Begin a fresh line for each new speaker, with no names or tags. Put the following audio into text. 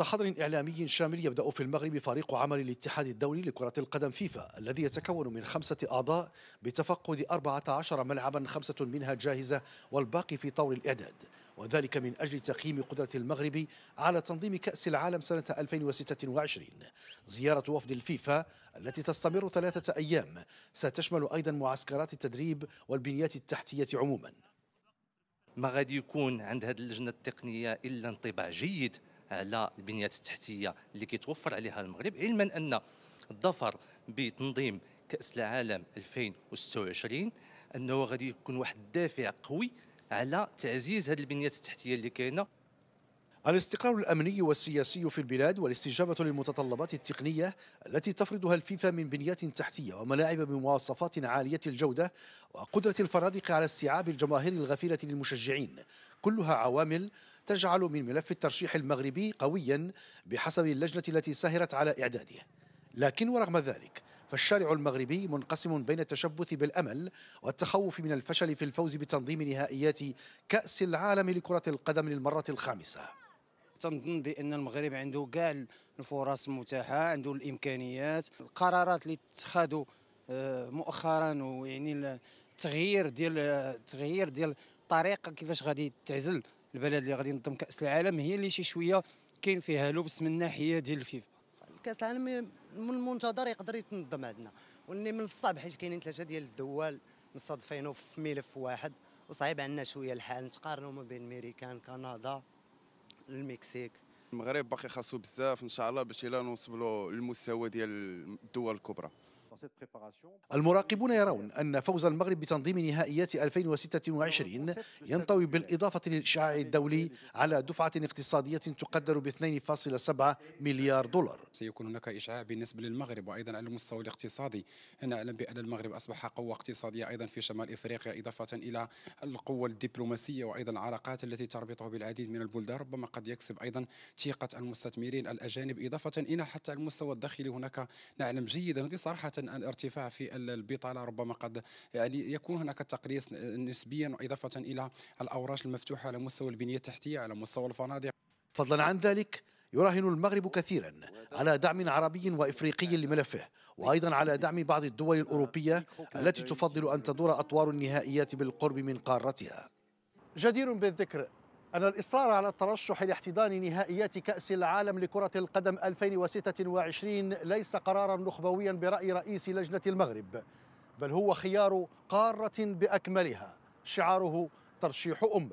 حضر إعلامي شامل يبدأ في المغرب فريق عمل الاتحاد الدولي لكرة القدم فيفا الذي يتكون من خمسة أعضاء بتفقد 14 ملعبا خمسة منها جاهزة والباقي في طور الإعداد وذلك من أجل تقييم قدرة المغرب على تنظيم كأس العالم سنة 2026 زيارة وفد الفيفا التي تستمر ثلاثة أيام ستشمل أيضا معسكرات التدريب والبنيات التحتية عموما
ما غادي يكون عند هذه اللجنة التقنية إلا انطباع جيد على البنيات التحتيه اللي كيتوفر عليها المغرب علما ان الظفر بتنظيم كاس العالم 2026 انه غادي يكون واحد الدافع قوي على تعزيز هذه البنيات التحتيه اللي كاينه الاستقرار الامني والسياسي
في البلاد والاستجابه للمتطلبات التقنيه التي تفرضها الفيفا من بنيات تحتيه وملاعب بمواصفات عاليه الجوده وقدره الفنادق على استيعاب الجماهير الغفيره للمشجعين كلها عوامل تجعل من ملف الترشيح المغربي قويا بحسب اللجنة التي سهرت على إعداده لكن ورغم ذلك فالشارع المغربي منقسم بين التشبث بالامل والتخوف من الفشل في الفوز بتنظيم نهائيات كاس العالم لكره القدم للمره الخامسه تنظن بان المغرب
عنده كاع الفرص المتاحه عنده الامكانيات القرارات اللي اتخذوا آه، مؤخرا ويعني التغيير ديال التغيير آه، ديال الطريقه كيفاش غادي تعزل البلد اللي غادي ينظم كاس العالم هي اللي شي شويه كاين فيها لبس من الناحيه ديال الفيفا
كاس العالم من المنتظر يقدر يتنظم عندنا واللي من الصعب حيت كاينين ثلاثه ديال الدول مصادفينو في ملف واحد وصعيب عندنا شويه الحال نتقارنوا ما بين الميريكان كندا المكسيك
المغرب باقي خاصو بزاف ان شاء الله باش الى نوصلوا للمستوى ديال الدول الكبرى
المراقبون يرون أن فوز المغرب بتنظيم نهائيات 2026 ينطوي بالإضافة للإشعاع الدولي على دفعة اقتصادية تقدر ب 2.7 مليار دولار
سيكون هناك إشعاع بالنسبة للمغرب وأيضا على المستوى الاقتصادي أعلم بأن المغرب أصبح قوة اقتصادية أيضا في شمال إفريقيا إضافة إلى القوة الدبلوماسية وأيضا العلاقات التي تربطه بالعديد من البلدان ربما قد يكسب أيضا ثقة المستثمرين الأجانب إضافة إلى حتى المستوى الداخلي هناك نعلم جيدا هذه صراحة الارتفاع في البطاله ربما قد يعني يكون هناك تقليص نسبيا اضافه الى
الاوراش المفتوحه على مستوى البنيه التحتيه على مستوى الفنادق فضلا عن ذلك يراهن المغرب كثيرا على دعم عربي وافريقي لملفه وايضا على دعم بعض الدول الاوروبيه التي تفضل ان تدور اطوار النهائيات بالقرب من قارتها جدير بالذكر أن الإصرار على الترشح لاحتضان نهائيات كأس العالم لكرة القدم 2026 ليس قرارا نخبويا برأي رئيس لجنة المغرب بل هو خيار قارة بأكملها شعاره ترشيح أمة